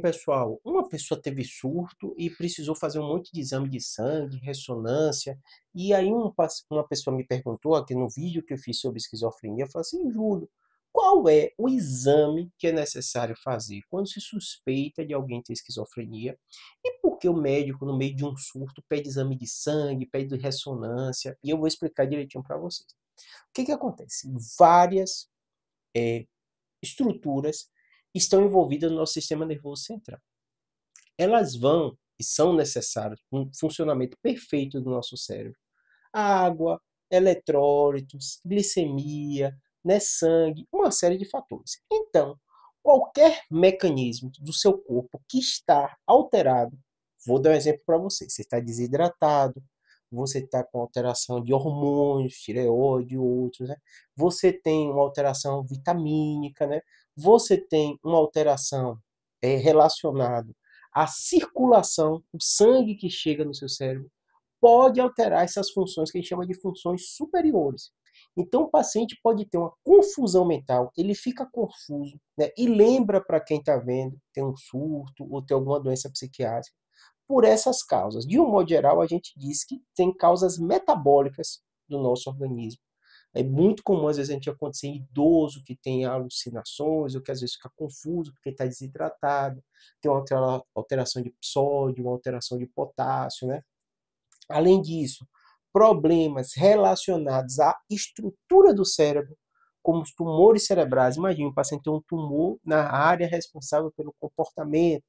pessoal, uma pessoa teve surto e precisou fazer um monte de exame de sangue, ressonância. E aí um, uma pessoa me perguntou aqui no vídeo que eu fiz sobre esquizofrenia, eu falei assim, Júlio, qual é o exame que é necessário fazer quando se suspeita de alguém ter esquizofrenia? E por que o médico, no meio de um surto, pede exame de sangue, pede ressonância? E eu vou explicar direitinho para vocês. O que, que acontece? Várias é, estruturas estão envolvidas no nosso sistema nervoso central. Elas vão e são necessárias para um funcionamento perfeito do nosso cérebro. Água, eletrólitos, glicemia, né, sangue, uma série de fatores. Então, qualquer mecanismo do seu corpo que está alterado, vou dar um exemplo para você, você está desidratado, você está com alteração de hormônios, tireoide e outros, né? Você tem uma alteração vitamínica, né? você tem uma alteração é, relacionada à circulação, o sangue que chega no seu cérebro, pode alterar essas funções que a gente chama de funções superiores. Então, o paciente pode ter uma confusão mental, ele fica confuso né, e lembra para quem está vendo, tem um surto ou tem alguma doença psiquiátrica, por essas causas. De um modo geral, a gente diz que tem causas metabólicas do nosso organismo é muito comum, às vezes, a gente acontecer em idoso que tem alucinações, ou que às vezes fica confuso porque está desidratado, tem uma alteração de sódio, uma alteração de potássio, né? Além disso, problemas relacionados à estrutura do cérebro, como os tumores cerebrais. Imagina, o paciente tem um tumor na área responsável pelo comportamento,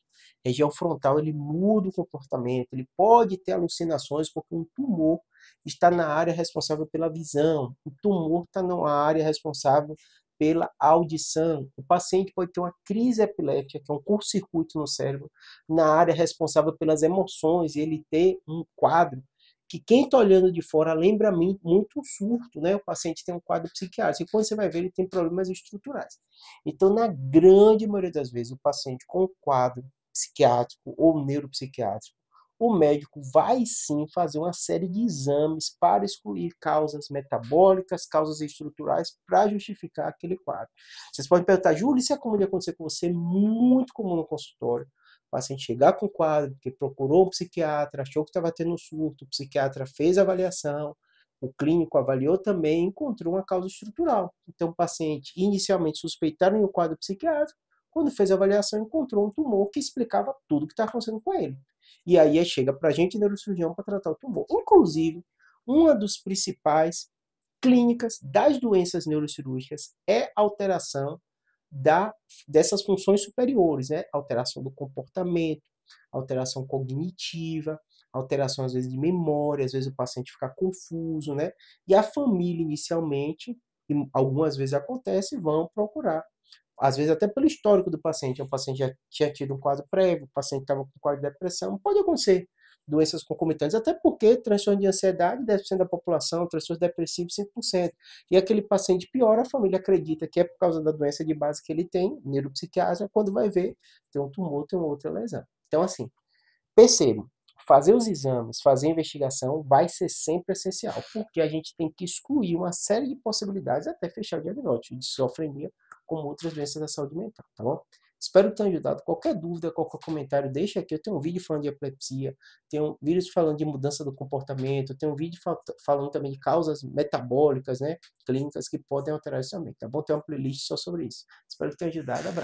região frontal, ele muda o comportamento, ele pode ter alucinações porque um tumor está na área responsável pela visão, o tumor está na área responsável pela audição. O paciente pode ter uma crise epilética, que é um curto-circuito no cérebro, na área responsável pelas emoções, e ele ter um quadro que quem está olhando de fora lembra muito um surto, né? O paciente tem um quadro psiquiátrico, e quando você vai ver, ele tem problemas estruturais. Então, na grande maioria das vezes, o paciente com quadro psiquiátrico ou neuropsiquiátrico o médico vai sim fazer uma série de exames para excluir causas metabólicas, causas estruturais, para justificar aquele quadro. Vocês podem perguntar, Júlio, isso é comum de acontecer com você? Muito comum no consultório. O paciente chegar com o quadro, que procurou um psiquiatra, achou que estava tendo um surto, o psiquiatra fez a avaliação, o clínico avaliou também encontrou uma causa estrutural. Então, o paciente inicialmente suspeitaram o um quadro psiquiátrico, quando fez a avaliação encontrou um tumor que explicava tudo o que está acontecendo com ele. E aí chega para a gente neurocirurgião para tratar o tumor. Inclusive, uma dos principais clínicas das doenças neurocirúrgicas é alteração da, dessas funções superiores, né? Alteração do comportamento, alteração cognitiva, alteração às vezes de memória, às vezes o paciente fica confuso, né? E a família inicialmente, e algumas vezes acontece, vão procurar às vezes até pelo histórico do paciente, o paciente já tinha tido um quadro prévio, o paciente estava com quadro de depressão, pode acontecer doenças concomitantes, até porque transtorno de ansiedade, 10% da população, transtorno depressivo, 5%. E aquele paciente piora, a família acredita que é por causa da doença de base que ele tem, neuropsiquiatra, quando vai ver, tem um tumor, tem uma outra lesão. Então, assim, perceba, fazer os exames, fazer a investigação vai ser sempre essencial, porque a gente tem que excluir uma série de possibilidades até fechar o diagnóstico de esquizofrenia como outras doenças da saúde mental, tá bom? Espero ter ajudado. Qualquer dúvida, qualquer comentário, deixa aqui. Eu tenho um vídeo falando de epilepsia, tenho vídeos falando de mudança do comportamento, tenho um vídeo fal falando também de causas metabólicas, né? Clínicas que podem alterar isso também, tá bom? Tem uma playlist só sobre isso. Espero ter ajudado. Abraço.